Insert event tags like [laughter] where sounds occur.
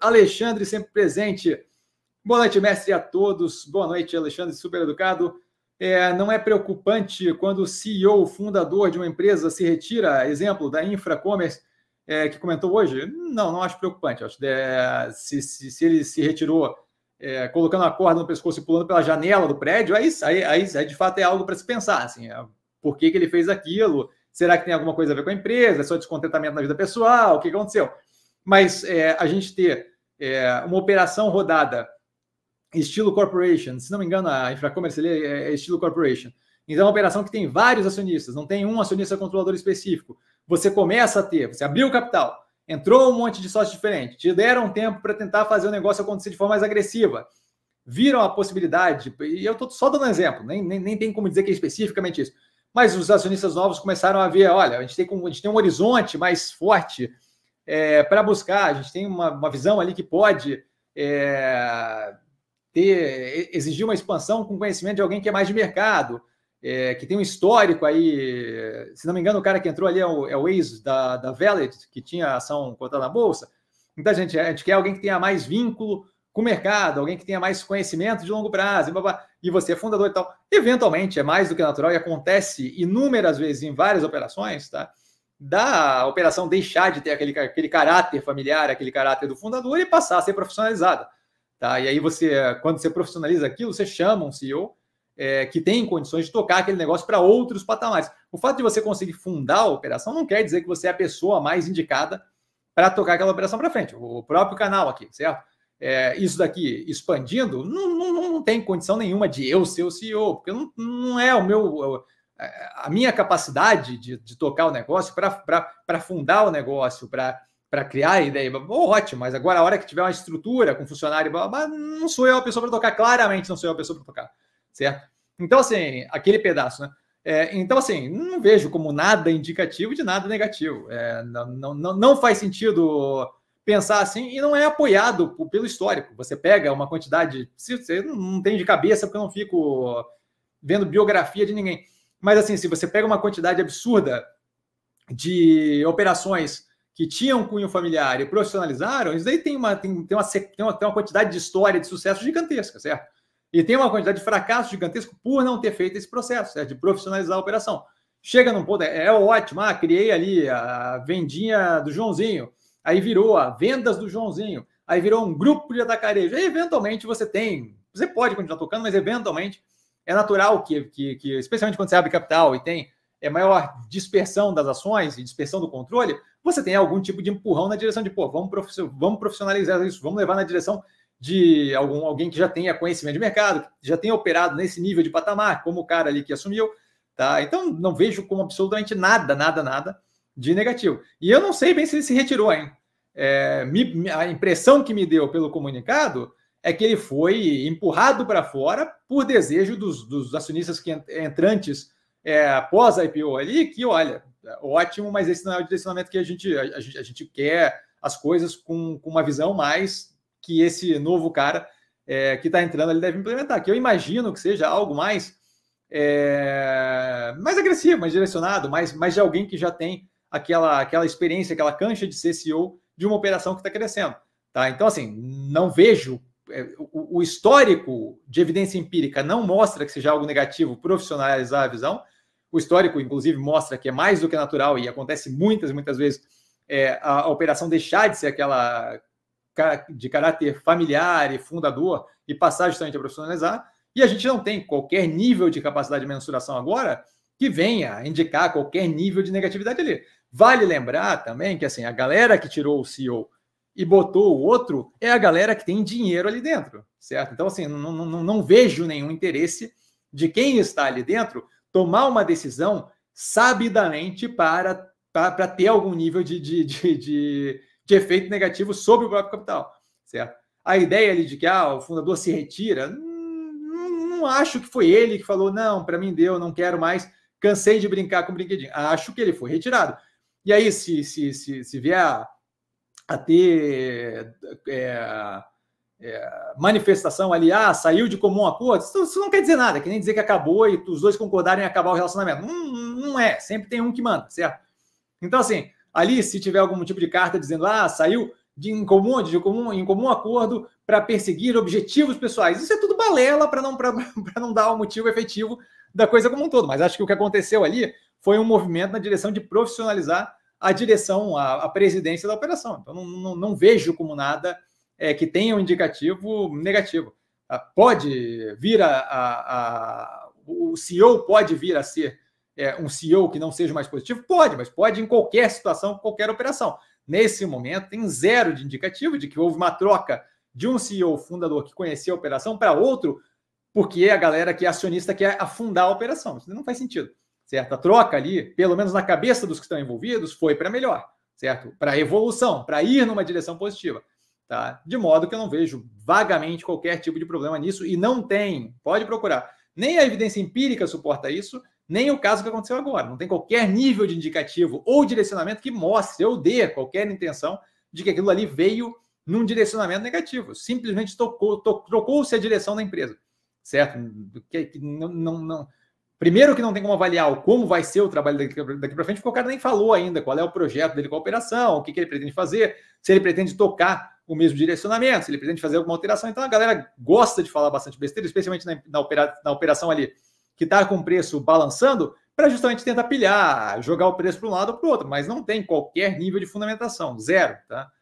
Alexandre, sempre presente. Boa noite, mestre, a todos. Boa noite, Alexandre, super educado. É, não é preocupante quando o CEO, fundador de uma empresa, se retira, exemplo, da InfraCommerce, é, que comentou hoje? Não, não acho preocupante. Acho que, é, se, se, se, ele se retirou é, colocando a corda no pescoço e pulando pela janela do prédio, aí, aí, aí, aí de fato é algo para se pensar. Assim, é, por que, que ele fez aquilo? Será que tem alguma coisa a ver com a empresa? É só descontentamento na vida pessoal? O que aconteceu? Mas é, a gente ter é, uma operação rodada estilo corporation, se não me engano, a Infracommerce é, é estilo corporation. Então, é uma operação que tem vários acionistas, não tem um acionista controlador específico. Você começa a ter, você abriu o capital, entrou um monte de sócios diferentes, te deram tempo para tentar fazer o negócio acontecer de forma mais agressiva, viram a possibilidade, e eu estou só dando um exemplo, nem, nem, nem tem como dizer que é especificamente isso, mas os acionistas novos começaram a ver, olha, a gente tem, a gente tem um horizonte mais forte é, para buscar. A gente tem uma, uma visão ali que pode é, ter, exigir uma expansão com conhecimento de alguém que é mais de mercado, é, que tem um histórico aí. Se não me engano, o cara que entrou ali é o, é o ex da, da Valid, que tinha ação cotada na Bolsa. Então, a gente, a gente quer alguém que tenha mais vínculo com o mercado, alguém que tenha mais conhecimento de longo prazo, e, blá, blá, e você é fundador e tal. Eventualmente, é mais do que natural e acontece inúmeras vezes em várias operações, tá? da operação deixar de ter aquele, aquele caráter familiar, aquele caráter do fundador e passar a ser profissionalizada. Tá? E aí você, quando você profissionaliza aquilo, você chama um CEO é, que tem condições de tocar aquele negócio para outros patamares. O fato de você conseguir fundar a operação não quer dizer que você é a pessoa mais indicada para tocar aquela operação para frente. O próprio canal aqui, certo? É, isso daqui expandindo, não, não, não tem condição nenhuma de eu ser o CEO, porque não, não é o meu a minha capacidade de, de tocar o negócio, para fundar o negócio, para criar a ideia, oh, ótimo, mas agora a hora que tiver uma estrutura com funcionário, blá, blá, não sou eu a pessoa para tocar, claramente não sou eu a pessoa para tocar, certo? Então, assim, aquele pedaço, né? É, então, assim, não vejo como nada indicativo de nada negativo. É, não, não, não faz sentido pensar assim e não é apoiado pelo histórico. Você pega uma quantidade, você não tem de cabeça, porque eu não fico vendo biografia de ninguém. Mas assim, se você pega uma quantidade absurda de operações que tinham cunho familiar e profissionalizaram, isso daí tem uma, tem, tem, uma, tem, uma, tem uma quantidade de história de sucesso gigantesca, certo? E tem uma quantidade de fracasso gigantesco por não ter feito esse processo, certo? De profissionalizar a operação. Chega num ponto, é, é ótimo, ah, criei ali a vendinha do Joãozinho, aí virou a vendas do Joãozinho, aí virou um grupo de atacarejo. E eventualmente você tem, você pode continuar tocando, mas eventualmente é natural que, que, que, especialmente quando você abre capital e tem é, maior dispersão das ações e dispersão do controle, você tem algum tipo de empurrão na direção de, pô, vamos, vamos profissionalizar isso, vamos levar na direção de algum, alguém que já tenha conhecimento de mercado, que já tenha operado nesse nível de patamar, como o cara ali que assumiu. Tá? Então, não vejo como absolutamente nada, nada, nada de negativo. E eu não sei bem se ele se retirou, hein? É, me, a impressão que me deu pelo comunicado é que ele foi empurrado para fora por desejo dos, dos acionistas que entrantes é, após a IPO ali, que olha, é ótimo, mas esse não é o direcionamento que a gente, a, a, gente, a gente quer as coisas com, com uma visão mais que esse novo cara é, que está entrando ele deve implementar, que eu imagino que seja algo mais é, mais agressivo, mais direcionado, mais, mais de alguém que já tem aquela, aquela experiência, aquela cancha de ser CEO de uma operação que está crescendo. Tá? Então, assim, não vejo é, o, o histórico de evidência empírica não mostra que seja algo negativo profissionalizar a visão. O histórico, inclusive, mostra que é mais do que natural e acontece muitas, muitas vezes é, a, a operação deixar de ser aquela de caráter familiar e fundador e passar justamente a profissionalizar. E a gente não tem qualquer nível de capacidade de mensuração agora que venha indicar qualquer nível de negatividade ali. Vale lembrar também que assim a galera que tirou o CEO e botou o outro, é a galera que tem dinheiro ali dentro, certo? Então, assim, não, não, não vejo nenhum interesse de quem está ali dentro tomar uma decisão sabidamente para, para, para ter algum nível de, de, de, de, de efeito negativo sobre o próprio capital, certo? A ideia ali de que ah, o fundador se retira, não, hum, não acho que foi ele que falou, não, para mim deu, não quero mais, cansei de brincar com brinquedinho. Acho que ele foi retirado. E aí, se, se, se, se vier a ter é, é, manifestação ali, ah, saiu de comum acordo, isso, isso, não quer dizer nada, que nem dizer que acabou e os dois concordarem em acabar o relacionamento. Não, não é, sempre tem um que manda, certo? Então, assim, ali, se tiver algum tipo de carta dizendo, ah, saiu de incomum, de comum, em comum acordo para perseguir objetivos pessoais, isso é tudo balela para não, [laughs] não dar o um motivo efetivo da coisa como um todo. Mas acho que o que aconteceu ali foi um movimento na direção de profissionalizar a direção, a, a presidência da operação. Então, não, não, não vejo como nada é, que tenha um indicativo negativo. Ah, pode vir a, a, a o CEO pode vir a ser é, um CEO que não seja mais positivo? Pode, mas pode em qualquer situação, qualquer operação. Nesse momento, tem zero de indicativo de que houve uma troca de um CEO fundador que conhecia a operação para outro, porque é a galera que é acionista quer afundar a operação. Isso não faz sentido certa A troca ali, pelo menos na cabeça dos que estão envolvidos, foi para melhor, certo? Para evolução, para ir numa direção positiva, tá? De modo que eu não vejo vagamente qualquer tipo de problema nisso e não tem, pode procurar. Nem a evidência empírica suporta isso, nem o caso que aconteceu agora. Não tem qualquer nível de indicativo ou direcionamento que mostre ou dê qualquer intenção de que aquilo ali veio num direcionamento negativo. Simplesmente tocou, tocou, trocou-se a direção da empresa, certo? Que, que não, não, não Primeiro que não tem como avaliar como vai ser o trabalho daqui, daqui para frente, porque o cara nem falou ainda qual é o projeto dele com a operação, o que, que ele pretende fazer, se ele pretende tocar o mesmo direcionamento, se ele pretende fazer alguma alteração. Então a galera gosta de falar bastante besteira, especialmente na, na, opera, na operação ali que está com o preço balançando, para justamente tentar pilhar, jogar o preço para um lado ou para o outro, mas não tem qualquer nível de fundamentação, zero, tá?